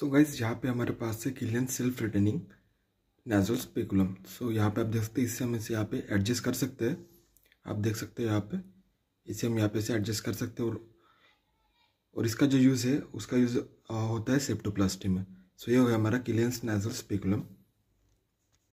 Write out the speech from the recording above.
so guys यहाँ पे हमारे पास है Killian self retaining nasal speculum so यहाँ पे आप देख सकते हैं इससे हम इसे यहाँ पे एडजस्ट कर सकते हैं आप देख सकते हैं यहाँ पे इसे हम यहाँ पे से एडजस्ट कर सकते हैं और और इसका जो यूज़ है उसका यूज़ होता है सेप्टोप्लास्टी में सो so, ये हो गया हमारा किलियंस नेजल स्पेकुलम